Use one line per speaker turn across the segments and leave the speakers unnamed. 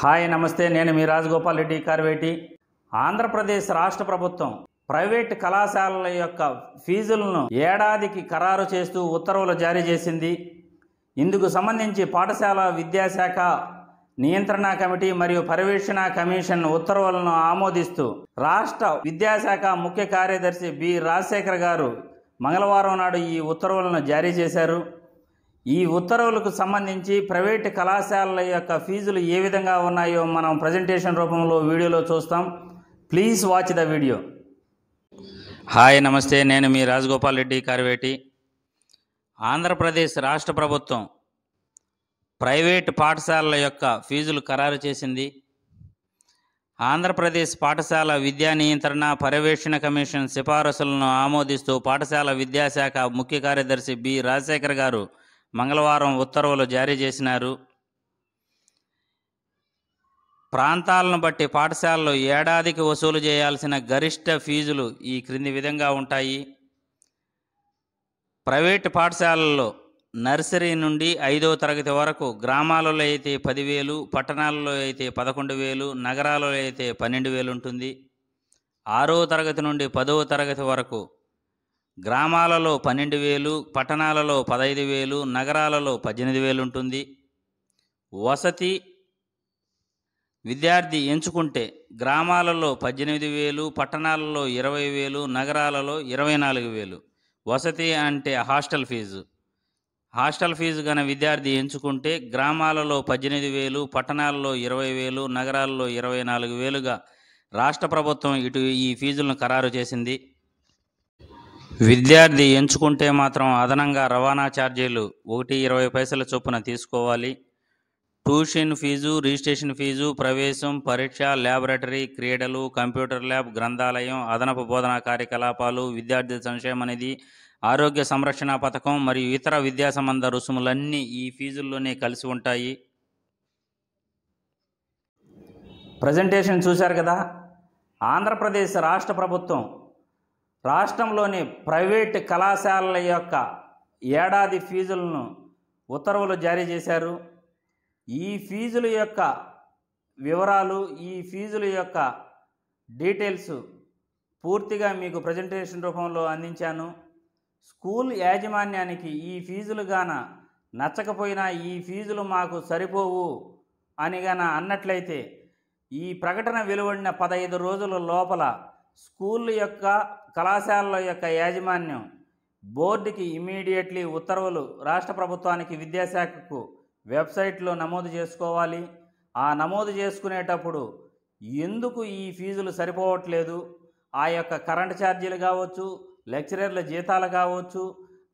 hi నమస్తే నేను మీ రాజగోపాల్ రెడ్డి కార్వేటి ఆంధ్రప్రదేశ్ రాష్ట్ర ప్రభుత్వం ప్రైవేట్ కళాశాలల యొక్క ఫీజులను ఏడాదికి ఖరారు చేస్తూ ఉత్తర్వులు జారీ చేసింది ఇందుకు సంబంధించి పాఠశాల విద్యాశాఖ నియంత్రణ కమిటీ మరియు పర్యవేక్షణ కమిషన్ ఉత్తర్వులను ఆమోదిస్తూ రాష్ట్ర విద్యాశాఖ ముఖ్య కార్యదర్శి బి రాజశేఖర్ గారు మంగళవారం నాడు ఈ ఉత్తర్వులను జారీ చేశారు ఈ ఉత్తర్వులకు సంబంధించి ప్రైవేట్ కళాశాలల యొక్క ఫీజులు ఏ విధంగా ఉన్నాయో మనం ప్రజెంటేషన్ రూపంలో వీడియోలో చూస్తాం please watch the video hi నమస్తే నేను మీ రాజగోపాల్ రెడ్డి కార్వేటి ఆంధ్రప్రదేశ్ రాష్ట్ర ప్రభుత్వం ప్రైవేట్ పాఠశాలల యొక్క ఫీజులు ఖరారు చేసింది ఆంధ్రప్రదేశ్ పాఠశాల విద్యా నియంత్రణ పర్యవేక్షణ కమిషన్ సిఫారసులను ఆమోదిస్తూ పాఠశాల విద్యాశాఖ ముఖ్య కార్యదర్శి బి రాజశేఖర్ గారు మంగళవారం ఉత్తర్వులు జారీ చేసినారు ప్రాంతాలను బట్టి పాఠశాలలు ఏడాదికి వసూలు చేయాల్సిన గరిష్ట ఫీజులు ఈ క్రింది విధంగా ఉంటాయి ప్రైవేట్ పాఠశాలల్లో నర్సరీ నుండి ఐదో తరగతి వరకు గ్రామాలలో అయితే పదివేలు పట్టణాలలో అయితే పదకొండు వేలు నగరాలలో అయితే పన్నెండు వేలు ఉంటుంది ఆరో తరగతి నుండి పదవ తరగతి వరకు గ్రామాలలో పన్నెండు వేలు పట్టణాలలో పదహైదు వేలు నగరాలలో పద్దెనిమిది వేలు ఉంటుంది వసతి విద్యార్థి ఎంచుకుంటే గ్రామాలలో పద్దెనిమిది వేలు పట్టణాలలో ఇరవై వేలు నగరాలలో ఇరవై నాలుగు వేలు వసతి అంటే హాస్టల్ ఫీజు హాస్టల్ ఫీజు గన విద్యార్థి ఎంచుకుంటే గ్రామాలలో పద్దెనిమిది వేలు పట్టణాలలో ఇరవై వేలు నగరాల్లో ఇరవై నాలుగు వేలుగా రాష్ట్ర ప్రభుత్వం ఇటు ఈ ఫీజులను ఖరారు చేసింది విద్యార్థి ఎంచుకుంటే మాత్రం అదనంగా రవాణా ఛార్జీలు ఒకటి ఇరవై పైసల చొప్పున తీసుకోవాలి ట్యూషన్ ఫీజు రిజిస్ట్రేషన్ ఫీజు ప్రవేశం పరీక్ష ల్యాబొరేటరీ క్రీడలు కంప్యూటర్ ల్యాబ్ గ్రంథాలయం అదనపు బోధనా కార్యకలాపాలు విద్యార్థి సంక్షేమ నిధి ఆరోగ్య సంరక్షణ పథకం మరియు ఇతర విద్యా సంబంధ రుసుములన్నీ ఈ ఫీజుల్లోనే కలిసి ఉంటాయి ప్రజెంటేషన్ చూశారు కదా ఆంధ్రప్రదేశ్ రాష్ట్ర ప్రభుత్వం రాష్ట్రంలోని ప్రైవేట్ కళాశాలల యొక్క ఏడాది ఫీజులను ఉత్తర్వులు జారీ చేశారు ఈ ఫీజుల యొక్క వివరాలు ఈ ఫీజుల యొక్క డీటెయిల్స్ పూర్తిగా మీకు ప్రజెంటేషన్ రూపంలో అందించాను స్కూల్ యాజమాన్యానికి ఈ ఫీజులు గాన నచ్చకపోయినా ఈ ఫీజులు మాకు సరిపోవు అని గాన అన్నట్లయితే ఈ ప్రకటన వెలువడిన పదహైదు రోజుల లోపల స్కూల్ యొక్క కళాశాలల యొక్క యాజమాన్యం బోర్డుకి ఇమీడియట్లీ ఉత్తర్వులు రాష్ట్ర ప్రభుత్వానికి విద్యాశాఖకు వెబ్సైట్లో నమోదు చేసుకోవాలి ఆ నమోదు చేసుకునేటప్పుడు ఎందుకు ఈ ఫీజులు సరిపోవట్లేదు ఆ యొక్క కరెంట్ ఛార్జీలు కావచ్చు లెక్చరర్ల జీతాలు కావచ్చు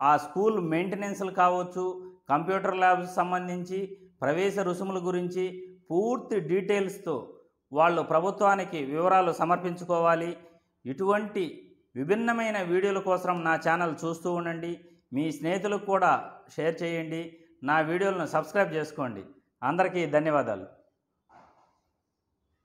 ఆ స్కూల్ మెయింటెనెన్స్లు కావచ్చు కంప్యూటర్ ల్యాబ్స్ సంబంధించి ప్రవేశ రుసుముల గురించి పూర్తి డీటెయిల్స్తో వాళ్ళు ప్రభుత్వానికి వివరాలు సమర్పించుకోవాలి ఇటువంటి విభిన్నమైన వీడియోల కోసం నా ఛానల్ చూస్తూ ఉండండి మీ స్నేహితులకు కూడా షేర్ చేయండి నా వీడియోలను సబ్స్క్రైబ్ చేసుకోండి అందరికీ ధన్యవాదాలు